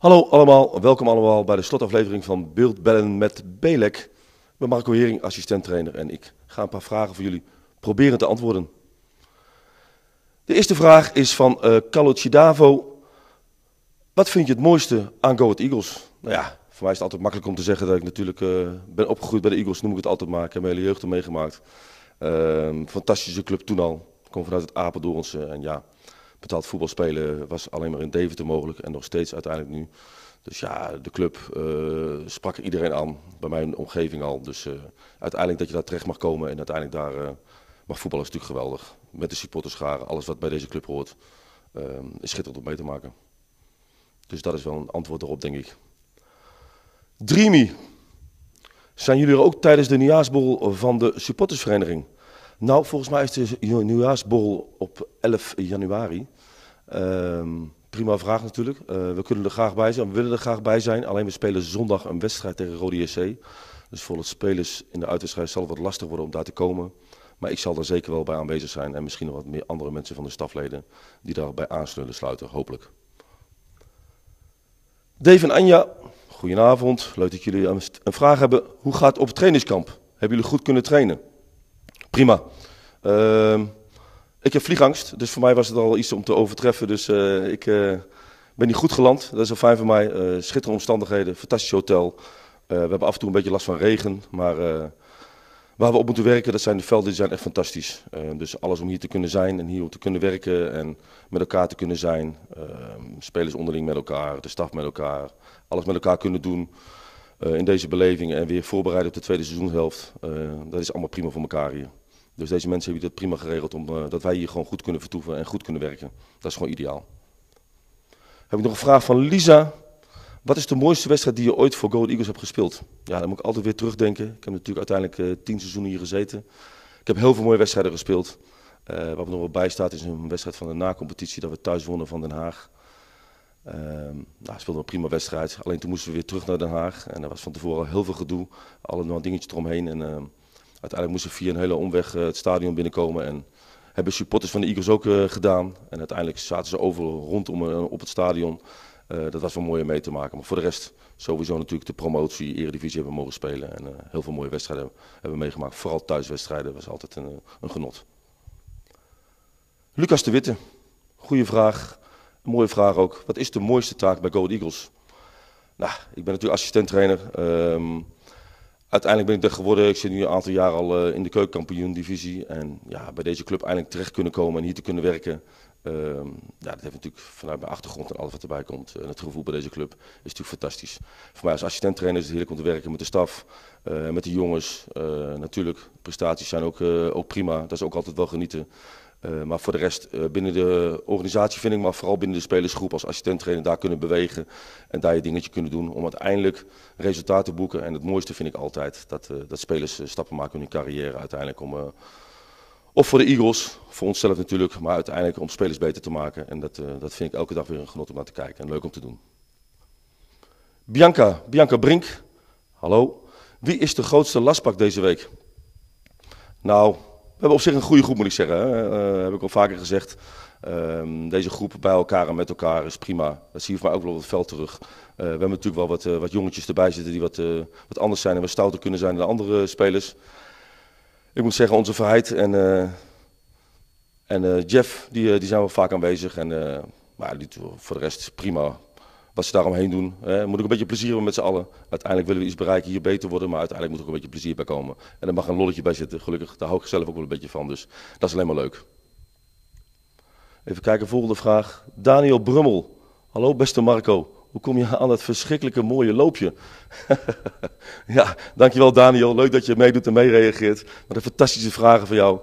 Hallo allemaal, welkom allemaal bij de slotaflevering van Beeld Bellen met Belek. Ik ben Marco Hering, assistenttrainer en ik ga een paar vragen voor jullie proberen te antwoorden. De eerste vraag is van uh, Carlo Cidavo. Wat vind je het mooiste aan Go Ahead Eagles? Nou ja, voor mij is het altijd makkelijk om te zeggen dat ik natuurlijk eh, ben opgegroeid bij de Eagles, noem ik het altijd maar. Ik heb mijn hele jeugd al meegemaakt. Ehm, fantastische club toen al. Ik kom vanuit het Apeldoornse en ja, betaald voetbal spelen was alleen maar in Deventer mogelijk en nog steeds uiteindelijk nu. Dus ja, de club eh, sprak iedereen aan, bij mijn omgeving al. Dus eh, uiteindelijk dat je daar terecht mag komen en uiteindelijk daar uh, mag voetballen is natuurlijk geweldig. Met de supporterscharen, alles wat bij deze club hoort, ehm, is schitterend om mee te maken. Dus dat is wel een antwoord erop, denk ik. Dreamy. Zijn jullie er ook tijdens de nieuwjaarsbol van de supportersvereniging? Nou, volgens mij is de nieuwjaarsborrel op 11 januari. Ehm, prima vraag natuurlijk. Eh, we kunnen er graag bij zijn, we willen er graag bij zijn. Alleen we spelen zondag een wedstrijd tegen Rode JC. Dus voor de spelers in de uitwedstrijd zal het wat lastig worden om daar te komen. Maar ik zal er zeker wel bij aanwezig zijn. En misschien nog wat meer andere mensen van de stafleden die daarbij aansluiten, sluiten, hopelijk. Dave en Anja, goedenavond. Leuk dat jullie een vraag hebben. Hoe gaat het op het trainingskamp? Hebben jullie goed kunnen trainen? prima. Ehm, ik heb vliegangst, dus voor mij was het al iets om te overtreffen. Dus eh, ik eh, ben niet goed geland. Dat is al fijn voor mij. Eh, schitterende omstandigheden, fantastisch hotel. we hebben af en toe een beetje last van regen, maar waar we op moeten werken, dat zijn de velden, die zijn echt fantastisch. Ehm, dus alles om hier te kunnen zijn en hier om te kunnen werken en met elkaar te kunnen zijn. Ehm, spelers onderling met elkaar, de staf met elkaar, alles met elkaar kunnen doen. in deze beleving en weer voorbereiden op de tweede seizoenhelft. dat is allemaal prima voor elkaar hier. Dus deze mensen hebben dat prima geregeld omdat eh, dat wij hier gewoon goed kunnen vertoeven en goed kunnen werken. Dat is gewoon ideaal. Heb ik nog een vraag van Lisa. Wat is de mooiste wedstrijd die je ooit voor Go Eagles hebt gespeeld? Ja, dan moet ik altijd weer terugdenken. Ik heb natuurlijk uiteindelijk eh, tien seizoenen hier gezeten. Ik heb heel veel mooie wedstrijden gespeeld. Eh, wat me nog wel bij staat is een wedstrijd van de na-competitie dat we thuis wonnen van Den Haag. Uh, nou, speelde een prima wedstrijd. Alleen toen moesten we weer terug naar Den Haag. En er was van tevoren al heel veel gedoe. Allemaal dingetjes eromheen. En ehm, Uiteindelijk moesten ze via een hele omweg eh, het stadion binnenkomen. En hebben supporters van de Eagles ook eh, gedaan. En uiteindelijk zaten ze overal rondom eh, op het stadion. dat was wel mooi om mee te maken. Maar voor de rest sowieso natuurlijk de promotie, eredivisie hebben mogen spelen. En heel veel mooie wedstrijden hebben, we meegemaakt. Vooral thuiswedstrijden was altijd een, een, genot. Lucas de Witte, goede vraag. mooie vraag ook. Wat is de mooiste taak bij Gold Eagles? Nou, ik ben natuurlijk assistenttrainer. Ehm, uiteindelijk ben ik er geworden. Ik zit nu een aantal jaar al eh, in de keukenkampioen-divisie. En ja, bij deze club eindelijk terecht kunnen komen en hier te kunnen werken. Ehm, ja, dat heeft natuurlijk vanuit mijn achtergrond en alles wat erbij komt. En eh, het gevoel bij deze club is natuurlijk fantastisch. Voor mij als assistent-trainer is het heerlijk om te werken met de staf, eh, met de jongens. natuurlijk, prestaties zijn ook, ook prima. Dat is ook altijd wel genieten. Eh, maar voor de rest, eh, binnen de organisatie vind ik, maar vooral binnen de spelersgroep als assistent daar kunnen bewegen en daar je dingetje kunnen doen om uiteindelijk resultaten te boeken. En het mooiste vind ik altijd dat, eh, dat spelers stappen maken in hun carrière uiteindelijk om, of voor de Eagles, voor onszelf natuurlijk, maar uiteindelijk om spelers beter te maken. En dat, dat vind ik elke dag weer een genot om naar te kijken en leuk om te doen. Bianca, Bianca Brink, hallo. Wie is de grootste lastpak deze week? Nou, we hebben op zich een goede groep, moet ik zeggen. Eh, eh, heb ik al vaker gezegd. Ehm, deze groep bij elkaar en met elkaar is prima. Dat zie je ook wel op het veld terug. Eh, we hebben natuurlijk wel wat, wat jongetjes erbij zitten die wat, wat anders zijn en wat stouter kunnen zijn dan andere spelers. Ik moet zeggen, onze verheid en, en Jeff, die, die zijn wel vaak aanwezig. En, maar die, voor de rest is prima, wat ze daaromheen doen. moet ik een beetje plezier hebben met z'n allen. Uiteindelijk willen we iets bereiken, hier beter worden, maar uiteindelijk moet er ook een beetje plezier bij komen. En er mag een lolletje bij zitten, gelukkig. Daar hou ik zelf ook wel een beetje van, dus dat is alleen maar leuk. Even kijken, volgende vraag. Daniel Brummel. Hallo beste Marco. Hoe kom je aan dat verschrikkelijke mooie loopje? ja, dankjewel Daniel. Leuk dat je meedoet en meereageert. Wat een fantastische vragen van jou.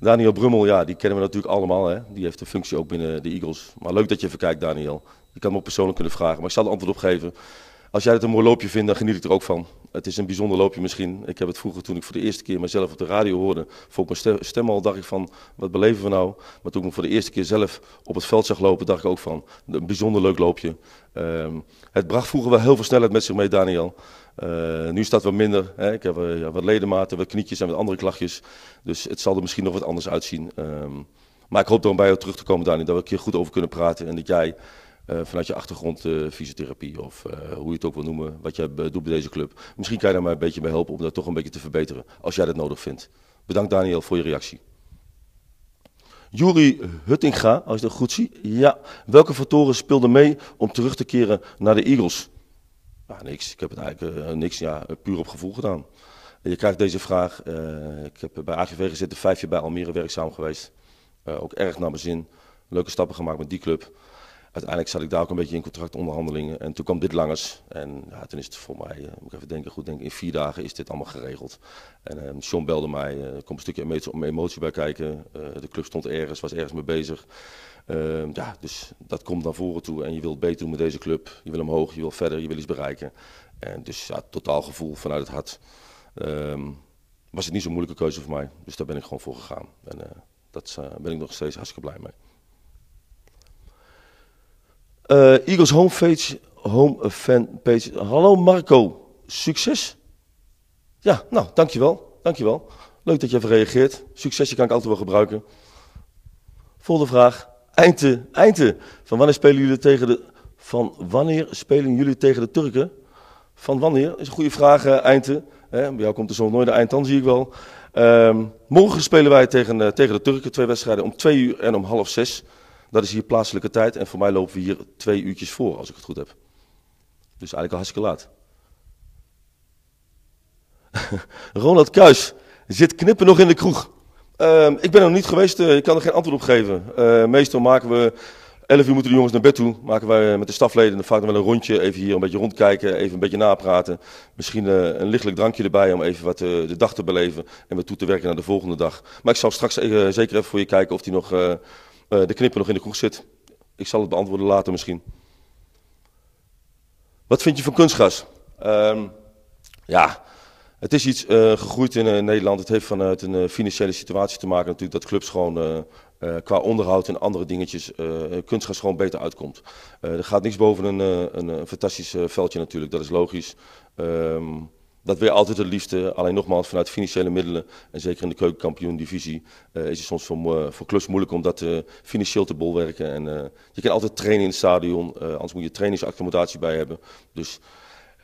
Daniel Brummel, ja, die kennen we natuurlijk allemaal. Hè? Die heeft een functie ook binnen de Eagles. Maar leuk dat je even kijkt, Daniel ik kan me ook persoonlijk kunnen vragen, maar ik zal het antwoord op geven. Als jij het een mooi loopje vindt, dan geniet ik er ook van. Het is een bijzonder loopje misschien. Ik heb het vroeger, toen ik voor de eerste keer mezelf op de radio hoorde, voor mijn stem al, dacht ik van, wat beleven we nou? Maar toen ik me voor de eerste keer zelf op het veld zag lopen, dacht ik ook van, een bijzonder leuk loopje. Ehm, het bracht vroeger wel heel veel snelheid met zich mee, Daniel. Eh, nu staat het wat minder. Hè? Ik heb eh, wat ledematen, wat knietjes en wat andere klachtjes. Dus het zal er misschien nog wat anders uitzien. Ehm, maar ik hoop dan bij jou terug te komen, Daniel, dat we een keer goed over kunnen praten. En dat jij eh, vanuit je achtergrond eh, fysiotherapie of eh, hoe je het ook wil noemen, wat je doet bij deze club. Misschien kan je daar maar een beetje bij helpen om dat toch een beetje te verbeteren, als jij dat nodig vindt. Bedankt Daniel voor je reactie. Juri Huttinga, als je dat goed zie. Ja, welke factoren speelden mee om terug te keren naar de Eagles? Ja, niks. Ik heb het eigenlijk niks, ja, puur op gevoel gedaan. Je krijgt deze vraag. ik heb bij AGV gezeten, vijf jaar bij Almere werkzaam geweest. ook erg naar mijn zin. Leuke stappen gemaakt met die club uiteindelijk zat ik daar ook een beetje in contractonderhandelingen. En toen kwam dit langers. En ja, toen is het voor mij, eh, moet ik even denken, goed denken, in vier dagen is dit allemaal geregeld. En uh, John belde mij, eh, er komt een stukje emotie bij kijken. Eh, de club stond ergens, was ergens mee bezig. Ehm, ja, dus dat komt naar voren toe. En je wilt beter doen met deze club. Je wil omhoog, je wil verder, je wil iets bereiken. En dus ja, totaal gevoel vanuit het hart. Ehm, was het niet zo'n moeilijke keuze voor mij. Dus daar ben ik gewoon voor gegaan. En daar ben ik nog steeds hartstikke blij mee. Eh, Eagles homepage, home fanpage. Hallo Marco, succes. Ja, nou, dankjewel. Dankjewel. Leuk dat je even reageert. Succesje kan ik altijd wel gebruiken. Volgende vraag. eindte, eindte. Van wanneer spelen jullie tegen de... Van wanneer spelen jullie tegen de Turken? Van wanneer? Is een goede vraag, eh, eindte. bij jou komt er zo nooit de Dan zie ik wel. Ehm, morgen spelen wij tegen, eh, tegen de Turken. Twee wedstrijden om twee uur en om half zes. Dat is hier plaatselijke tijd en voor mij lopen we hier twee uurtjes voor, als ik het goed heb. Dus eigenlijk al hartstikke laat. Ronald Kuis zit knippen nog in de kroeg. Ehm, ik ben er nog niet geweest, eh, ik kan er geen antwoord op geven. Ehm, meestal maken we, 11 uur moeten de jongens naar bed toe, maken wij eh, met de stafleden vaak nog wel een rondje, even hier een beetje rondkijken, even een beetje napraten. Misschien eh, een lichtelijk drankje erbij om even wat de dag te beleven en weer toe te werken naar de volgende dag. Maar ik zal straks zeker even voor je kijken of die nog eh, de knipper nog in de kroeg zit. Ik zal het beantwoorden later misschien. Wat vind je van kunstgas? Ehm, ja, het is iets eh, gegroeid in eh, Nederland. Het heeft vanuit een financiële situatie te maken natuurlijk dat clubs gewoon qua onderhoud en andere dingetjes kunstgas gewoon beter uitkomt. er gaat niks boven een, een fantastisch veldje natuurlijk, dat is logisch. Ehm, dat wil altijd het liefste. Alleen nogmaals, vanuit financiële middelen, en zeker in de keukenkampioen-divisie, eh, is het soms eh, voor, klus moeilijk om dat eh, financieel te bolwerken. En, je kan altijd trainen in het stadion, anders moet je trainingsaccommodatie bij hebben. Dus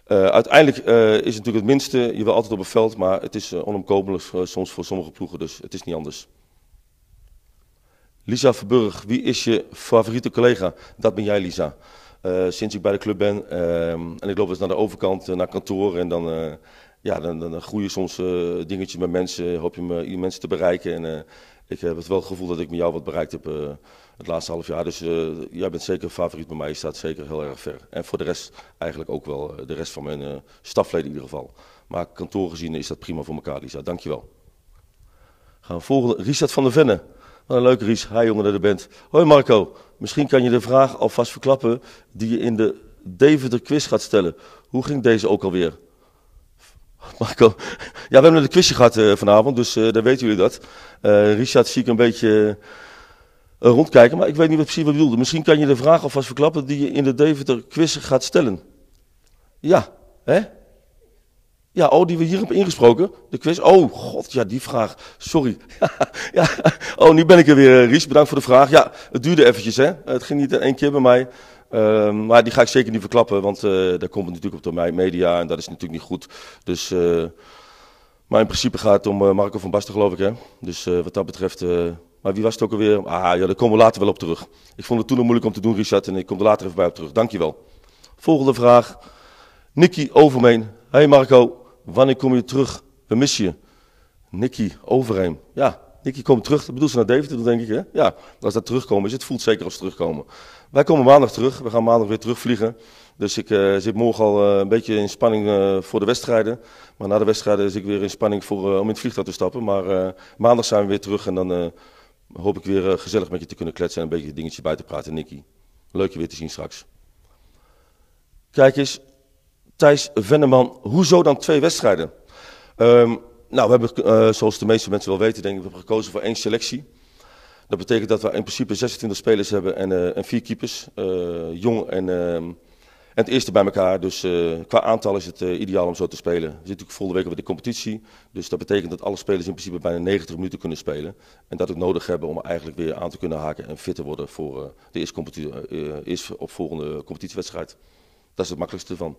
uiteindelijk is het natuurlijk het minste, je wil altijd op het veld, maar het is onomkopelijk soms voor sommige ploegen, dus het is niet anders. Lisa Verburg, wie is je favoriete collega? Dat ben jij, Lisa. Eh, sinds ik bij de club ben. Ehm, en ik loop eens dus naar de overkant, eh, naar kantoor. En dan, eh, ja, dan, dan groeien soms dingetjes met mensen. Hoop je me, mensen te bereiken. En ik heb het wel het gevoel dat ik met jou wat bereikt heb het laatste half jaar. Dus jij bent zeker favoriet bij mij. Je staat zeker heel erg ver. En voor de rest eigenlijk ook wel. de rest van mijn stafleden in ieder geval. Maar kantoor gezien is dat prima voor elkaar, Lisa. Dankjewel. Gaan we volgen. Richard van der Venne een nou, leuke Ries. Hi jongen dat je bent. Hoi Marco. Misschien kan je de vraag alvast verklappen die je in de Deventer quiz gaat stellen. Hoe ging deze ook alweer? Marco, ja, we hebben een quizje gehad eh, vanavond, dus uh, dan weten jullie dat. Uh, Richard zie ik een beetje rondkijken, maar ik weet niet wat precies wat je bedoelde. Misschien kan je de vraag alvast verklappen die je in de Deventer quiz gaat stellen. Ja, hè? Ja, oh, die we hier hebben ingesproken. De quiz. Oh, god, ja, die vraag. Sorry. ja, oh, nu ben ik er weer, eh, Ries. Bedankt voor de vraag. Ja, het duurde eventjes, hè. Eh, het ging niet eh, één keer bij mij. Ehm, maar die ga ik zeker niet verklappen, want daar komt het natuurlijk op de media en dat is natuurlijk niet goed. Dus, maar in principe gaat het om Marco van Basten, geloof ik, hè. Dus wat dat betreft... maar wie was het ook alweer? Ah, ja, daar komen we later wel op terug. Ik vond het toen nog moeilijk om te doen, Richard, en ik kom er later even bij op terug. Dankjewel. Volgende vraag. Nicky Overmeen. Hey Marco, wanneer kom je terug? We missen je. Nicky Overheim. Ja, Nicky komt terug. Dat bedoelt ze naar Deventer, denk ik. Hè? Ja, als dat terugkomen is, het voelt zeker als terugkomen. Wij komen maandag terug. We gaan maandag weer terugvliegen. Dus ik eh, zit morgen al eh, een beetje in spanning eh, voor de wedstrijden. Maar na de wedstrijden zit ik weer in spanning voor, om in het vliegtuig te stappen. Maar maandag zijn we weer terug en dan hoop ik weer gezellig met je te kunnen kletsen en een beetje dingetje bij te praten, Nicky. Leuk je weer te zien straks. Kijk eens, Thijs Venneman, hoezo dan twee wedstrijden? Ehm, nou, we hebben, eh, zoals de meeste mensen wel weten, denk ik, we hebben gekozen voor één selectie. Dat betekent dat we in principe 26 spelers hebben en, eh, en vier keepers. Eh, jong en, ehm, en, het eerste bij elkaar. Dus qua aantal is het ideaal om zo te spelen. We zitten natuurlijk volgende week op de competitie. Dus dat betekent dat alle spelers in principe bijna 90 minuten kunnen spelen. En dat ook nodig hebben om eigenlijk weer aan te kunnen haken en fit te worden voor de eerste, competitie, eerst op volgende competitiewedstrijd. Dat is het makkelijkste van.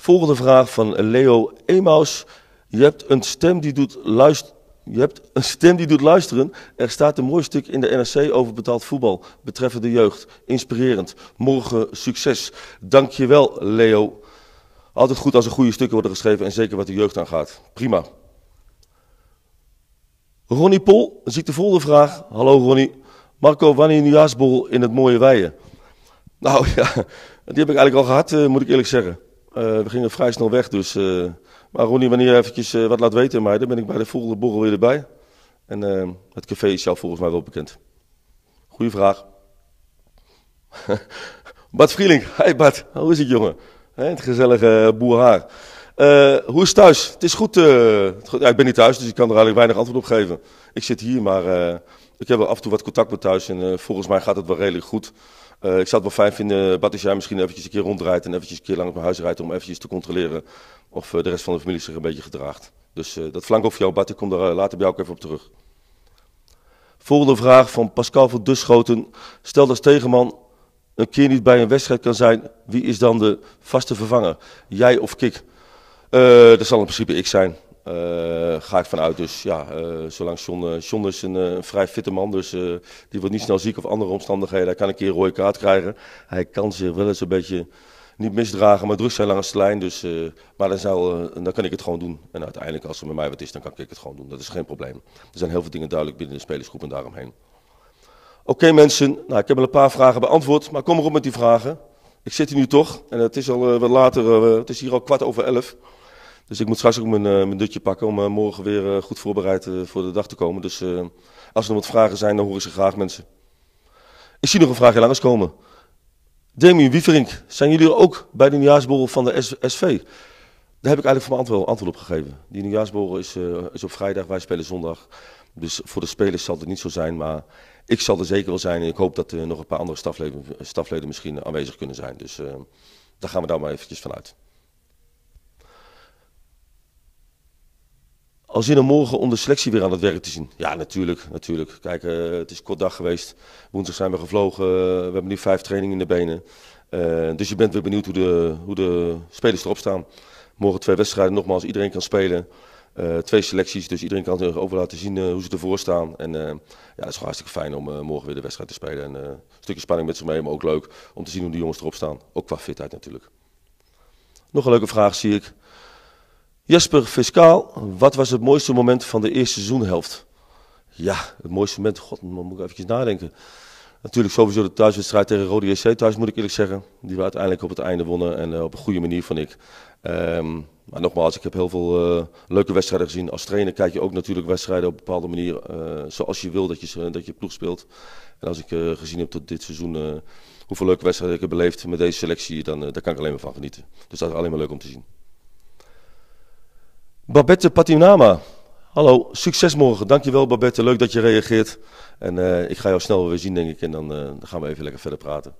Volgende vraag van Leo Emaus. Je hebt een stem die doet luisteren. Je hebt een stem die doet luisteren. Er staat een mooi stuk in de NRC over betaald voetbal betreffende jeugd. Inspirerend. Morgen succes. Dankjewel, Leo. Altijd goed als er goede stukken worden geschreven en zeker wat de jeugd aangaat. Prima. Ronnie Pol ziet de volgende vraag. Hallo Ronnie. Marco, wanneer Jaarsbol in het mooie weien. Nou ja, die heb ik eigenlijk al gehad, eh, moet ik eerlijk zeggen. Eh, we gingen vrij snel weg, dus... Eh, maar Ronnie, wanneer je eventjes eh, wat laat weten aan mij, dan ben ik bij de volgende borrel weer erbij. En het café is jou volgens mij wel bekend. Goeie vraag. Bart Vrieling, hi Bart, hoe is het jongen? het gezellige boerhaar. hoe is het thuis? Het is goed. ik ben niet thuis, dus ik kan er eigenlijk weinig antwoord op geven. Ik zit hier, maar ik heb wel af en toe wat contact met thuis en volgens mij gaat het wel redelijk goed. Eh, ik zou het wel fijn vinden als jij misschien eventjes een keer rondrijdt en eventjes een keer langs mijn huis rijdt om eventjes te controleren of eh, de rest van de familie zich een beetje gedraagt. Dus eh, dat flank over jou, Bart, ik kom daar later bij jou ook even op terug. Volgende vraag van Pascal van Duschoten. Stel dat tegenman een keer niet bij een wedstrijd kan zijn, wie is dan de vaste vervanger? Jij of Kik? dat zal in principe ik zijn. Eh, ga ik vanuit. Dus ja, eh, zolang John, eh, John is een, vrij fitte man, dus die wordt niet snel ziek of andere omstandigheden. Hij kan een keer een rode kaart krijgen. Hij kan zich wel eens een beetje niet misdragen, maar druk zijn langs de lijn. Dus, maar dan, zou, dan kan ik het gewoon doen. En uiteindelijk, als er met mij wat is, dan kan ik het gewoon doen. Dat is geen probleem. Er zijn heel veel dingen duidelijk binnen de spelersgroep en daaromheen. Oké mensen, nou, ik heb al een paar vragen beantwoord, maar kom erop met die vragen. Ik zit hier nu toch, en het is al wat later, het is hier al kwart over elf. Dus ik moet straks ook mijn, eh, mijn dutje pakken om eh, morgen weer eh, goed voorbereid voor de dag te komen. Dus als er nog wat vragen zijn, dan horen ze graag, mensen. Ik zie nog een vraagje langskomen. Demi Wieverink, zijn jullie ook bij de nieuwjaarsborrel van de SV? Daar heb ik eigenlijk voor mijn antwoord, op gegeven. Die nieuwjaarsborrel is, op vrijdag, wij spelen zondag. Dus voor de spelers zal het niet zo zijn, maar ik zal er zeker wel zijn. En ik hoop dat er nog een paar andere stafleden, stafleden misschien aanwezig kunnen zijn. Dus daar gaan we daar maar eventjes van uit. Al zin om morgen om de selectie weer aan het werk te zien. Ja, natuurlijk. natuurlijk. Kijk, eh, het is kort dag geweest. Woensdag zijn we gevlogen. Eh, we hebben nu vijf trainingen in de benen. Eh, dus je bent weer benieuwd hoe de, hoe de spelers erop staan. Morgen twee wedstrijden, nogmaals, iedereen kan spelen. twee selecties, dus iedereen kan over laten zien hoe ze ervoor staan. En ja, het is gewoon hartstikke fijn om morgen weer de wedstrijd te spelen. En een stukje spanning met ze mee, maar ook leuk om te zien hoe de jongens erop staan. Ook qua fitheid natuurlijk. Nog een leuke vraag zie ik. Jasper Fiscaal, wat was het mooiste moment van de eerste seizoenhelft? Ja, het mooiste moment, god, dan moet ik even nadenken. Natuurlijk sowieso de thuiswedstrijd tegen Rode JC thuis, moet ik eerlijk zeggen. Die we uiteindelijk op het einde wonnen en eh, op een goede manier, vond ik. Ehm, maar nogmaals, ik heb heel veel eh, leuke wedstrijden gezien. Als trainer kijk je ook natuurlijk wedstrijden op een bepaalde manier eh, zoals je wil dat je, dat je ploeg speelt. En als ik gezien heb tot dit seizoen hoeveel leuke wedstrijden ik heb beleefd met deze selectie, dan daar kan ik alleen maar van genieten. Dus dat is alleen maar leuk om te zien. Babette Patinama. Hallo, succes morgen. Dankjewel Babette, leuk dat je reageert. En eh, ik ga jou snel weer zien, denk ik. En eh, dan gaan we even lekker verder praten.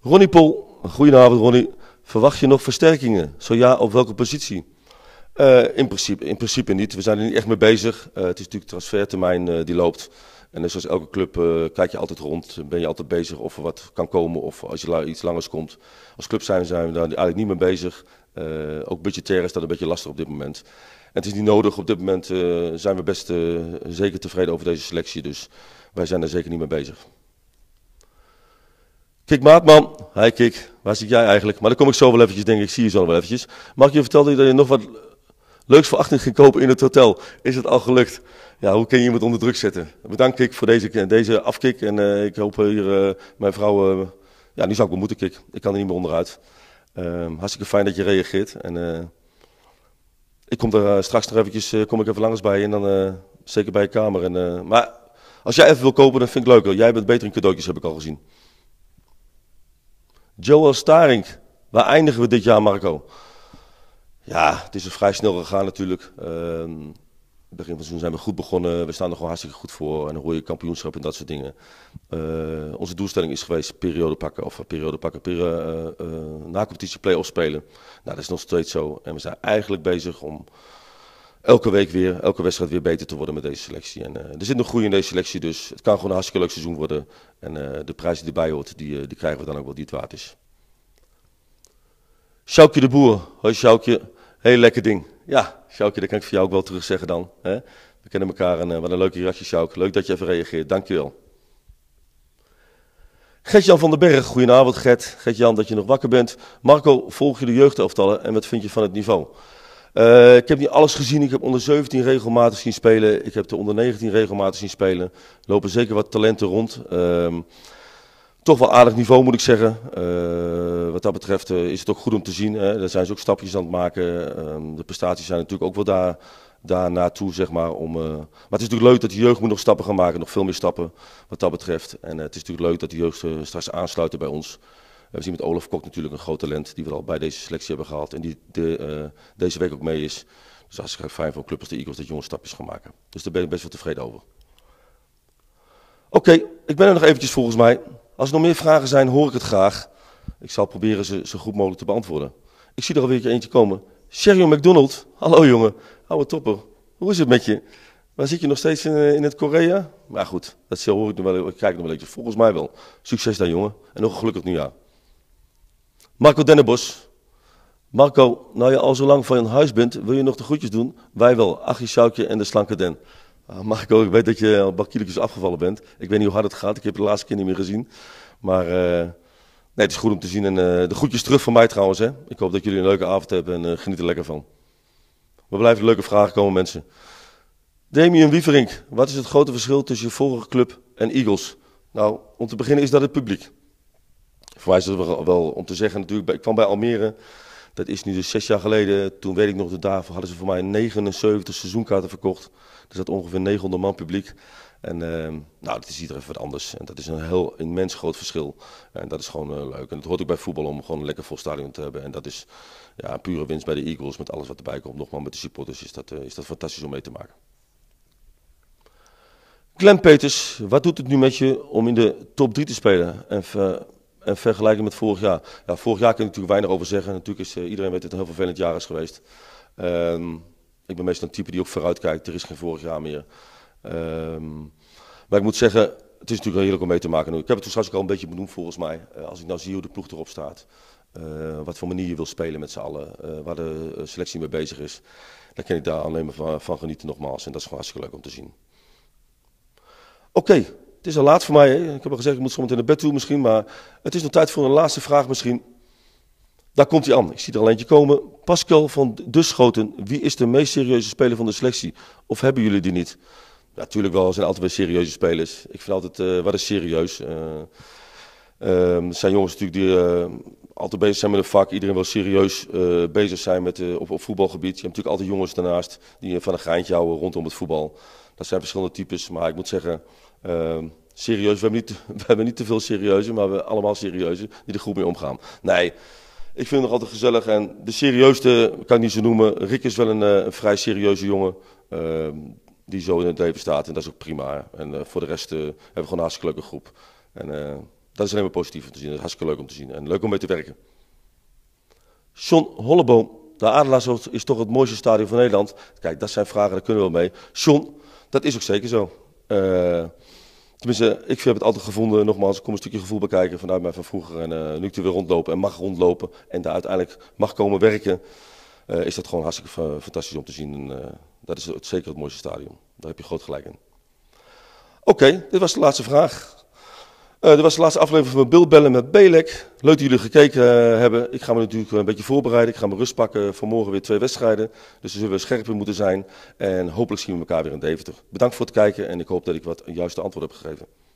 Ronnie Pol, goedenavond Ronnie. Verwacht je nog versterkingen? Zo ja, op welke positie? Eh, in, principe, in principe niet. We zijn er niet echt mee bezig. het is natuurlijk transfertermijn die loopt. En zoals dus elke club eh, kijk je altijd rond, ben je altijd bezig of er wat kan komen of als je iets langers komt. Als club zijn, zijn we daar eigenlijk niet mee bezig. Eh, ook budgetair is dat een beetje lastig op dit moment. En het is niet nodig, op dit moment eh, zijn we best zeker tevreden over deze selectie, dus wij zijn er zeker niet mee bezig. Kik Maatman, hi Kik, waar zit jij eigenlijk? Maar dan kom ik zo wel eventjes denk ik, zie je zo wel eventjes. Mag ik je vertellen dat je nog wat leuks voor 18 ging kopen in het hotel. Is het al gelukt? Ja, hoe kun je iemand onder druk zetten? Bedank ik voor deze, deze afkik. En eh, ik hoop eh, hier eh, mijn vrouw... ja, nu zou ik wel moeten Ik kan er niet meer onderuit. Ehm, hartstikke fijn dat je reageert. En ik kom er straks nog eventjes, kom ik even langs bij je. En dan zeker bij je kamer. En, maar als jij even wil kopen, dan vind ik het leuker. Jij bent beter in cadeautjes, heb ik al gezien. Joel Staring. Waar eindigen we dit jaar, Marco? Ja, het is vrij snel gegaan natuurlijk. Um, begin van het seizoen zijn we goed begonnen. We staan er gewoon hartstikke goed voor. En een hoor kampioenschap en dat soort dingen. Eh, onze doelstelling is geweest periode pakken. Of eh, periode pakken, periode, eh, na competitie play-off spelen. Nou, dat is nog steeds zo. En we zijn eigenlijk bezig om elke week weer, elke wedstrijd weer beter te worden met deze selectie. En er zit nog groei in deze selectie. Dus het kan gewoon een hartstikke leuk seizoen worden. En de prijs die erbij hoort, die, die krijgen we dan ook wel die het waard is. Sjoukje de Boer. Hoi Sjoukje. Heel lekker ding. Ja, Sjoukje, dat kan ik voor jou ook wel terug zeggen dan. Hè? We kennen elkaar en eh, wat een leuke reactie, Sjouk. Leuk dat je even reageert. Dankjewel. Gert-Jan van den Berg, goedenavond Gert. Gert-Jan, dat je nog wakker bent. Marco, volg je de jeugdelftallen en wat vind je van het niveau? Eh, ik heb niet alles gezien. Ik heb onder 17 regelmatig zien spelen. Ik heb de onder 19 regelmatig zien spelen. Er lopen zeker wat talenten rond. Ehm, toch wel aardig niveau moet ik zeggen. Eh, wat dat betreft eh, is het ook goed om te zien. Hè. Daar zijn ze ook stapjes aan het maken. Ehm, de prestaties zijn natuurlijk ook wel daar, naartoe, zeg maar. Om, eh, maar het is natuurlijk leuk dat de jeugd moet nog stappen gaan maken. Nog veel meer stappen wat dat betreft. En het is natuurlijk leuk dat de jeugd straks aansluiten bij ons. we zien met Olaf Kok natuurlijk een groot talent die we al bij deze selectie hebben gehaald. En die de, deze week ook mee is. Dus hartstikke fijn voor een als de Eagles dat jongens stapjes gaan maken. Dus daar ben ik best wel tevreden over. Oké, ik ben er nog eventjes volgens mij. Als er nog meer vragen zijn, hoor ik het graag. Ik zal proberen ze zo goed mogelijk te beantwoorden. Ik zie er alweer eentje komen. Sherry McDonald, hallo jongen, oude topper. Hoe is het met je? Waar zit je nog steeds in, eh, in het Korea? Maar goed, dat hoor ik nog wel. Ik kijk nog wel even. Volgens mij wel. Succes daar, jongen. En nog een gelukkig nieuwjaar. Marco Dennebos. Marco, nou je al zo lang van je huis bent, wil je nog de groetjes doen? Wij wel. Achie Sjoukje en de slanke Den. Eh, mag ik ook, ik weet dat je al wat afgevallen bent. Ik weet niet hoe hard het gaat, ik heb het de laatste keer niet meer gezien. Maar eh, nee, het is goed om te zien. En eh, de groetjes terug van mij trouwens. Hè. Ik hoop dat jullie een leuke avond hebben en geniet er lekker van. We blijven leuke vragen komen, mensen. Damien Wieverink, wat is het grote verschil tussen je vorige club en Eagles? Nou, om te beginnen is dat het publiek. Voor mij is dat wel om te zeggen natuurlijk, ik kwam bij Almere dat is nu dus zes jaar geleden. Toen weet ik nog, de daarvoor hadden ze voor mij 79 seizoenkaarten verkocht. Dus dat ongeveer 900 man publiek. En ehm, nou, dat is iedereen wat anders. En dat is een heel immens groot verschil. En dat is gewoon eh, leuk. En dat hoort ook bij voetbal om gewoon een lekker vol stadion te hebben. En dat is ja, pure winst bij de Eagles met alles wat erbij komt. Nogmaals, met de supporters is dat, eh, is dat fantastisch om mee te maken. Clem Peters, wat doet het nu met je om in de top 3 te spelen? En eh, en vergelijken met vorig jaar. Ja, vorig jaar kan ik natuurlijk weinig over zeggen. Natuurlijk is eh, iedereen weet dat het een heel vervelend jaar is geweest. Ehm, ik ben meestal een type die ook vooruit kijkt. Er is geen vorig jaar meer. Ehm, maar ik moet zeggen, het is natuurlijk heel heerlijk om mee te maken. Ik heb het straks ook al een beetje benoemd volgens mij. Eh, als ik nou zie hoe de ploeg erop staat. Eh, wat voor manier je wil spelen met z'n allen, waar de selectie mee bezig is. Dan kan ik daar alleen maar van, genieten nogmaals. En dat is gewoon hartstikke leuk om te zien. Oké, het is al laat voor mij. Ik heb al gezegd, ik moet in de bed toe misschien. Maar het is nog tijd voor een laatste vraag misschien. Daar komt hij aan. Ik zie er al eentje komen. Pascal van de Schoten. Wie is de meest serieuze speler van de selectie? Of hebben jullie die niet? Natuurlijk wel. Er zijn altijd wel serieuze spelers. Ik vind altijd, uh, wat is serieus? Eh, ehm, er zijn jongens natuurlijk die eh, altijd bezig zijn met een vak. Iedereen wil serieus bezig zijn met, op, op voetbalgebied. Je hebt natuurlijk altijd jongens daarnaast die van een geintje houden rondom het voetbal. Dat zijn verschillende types. Maar ik moet zeggen, Ehm, serieus, we hebben, niet, we hebben niet te veel serieuze, maar we hebben allemaal serieuze die er goed mee omgaan. Nee, ik vind het nog altijd gezellig. En de serieusste kan ik niet zo noemen. Rick is wel een, eh, een vrij serieuze jongen. Ehm, die zo in het leven staat. En dat is ook prima. En eh, voor de rest eh, hebben we gewoon een hartstikke leuke groep. En dat is alleen maar positief om te zien. Dat is hartstikke leuk om te zien. En leuk om mee te werken. John Holleboom. De Adelaarshoofd is toch het mooiste stadion van Nederland. Kijk, dat zijn vragen, daar kunnen we wel mee. John, dat is ook zeker zo. Tenminste, ik heb het altijd gevonden, nogmaals, ik kom een stukje gevoel bekijken vanuit mij van vroeger. En eh, nu ik er weer rondlopen en mag rondlopen en daar uiteindelijk mag komen werken, eh, is dat gewoon hartstikke fantastisch om te zien. En, eh, dat is het, zeker het mooiste stadion. Daar heb je groot gelijk in. Oké, dit was de laatste vraag. Uh, eh, dat was de laatste aflevering van Bill Bellen met Belek. Leuk dat jullie gekeken eh, hebben. Ik ga me natuurlijk eh, een beetje voorbereiden. Ik ga me rust pakken. voor morgen weer twee wedstrijden. Dus we zullen scherp in moeten zijn. En hopelijk zien we elkaar weer in Deventer. Bedankt voor het kijken en ik hoop dat ik wat een juiste antwoord heb gegeven.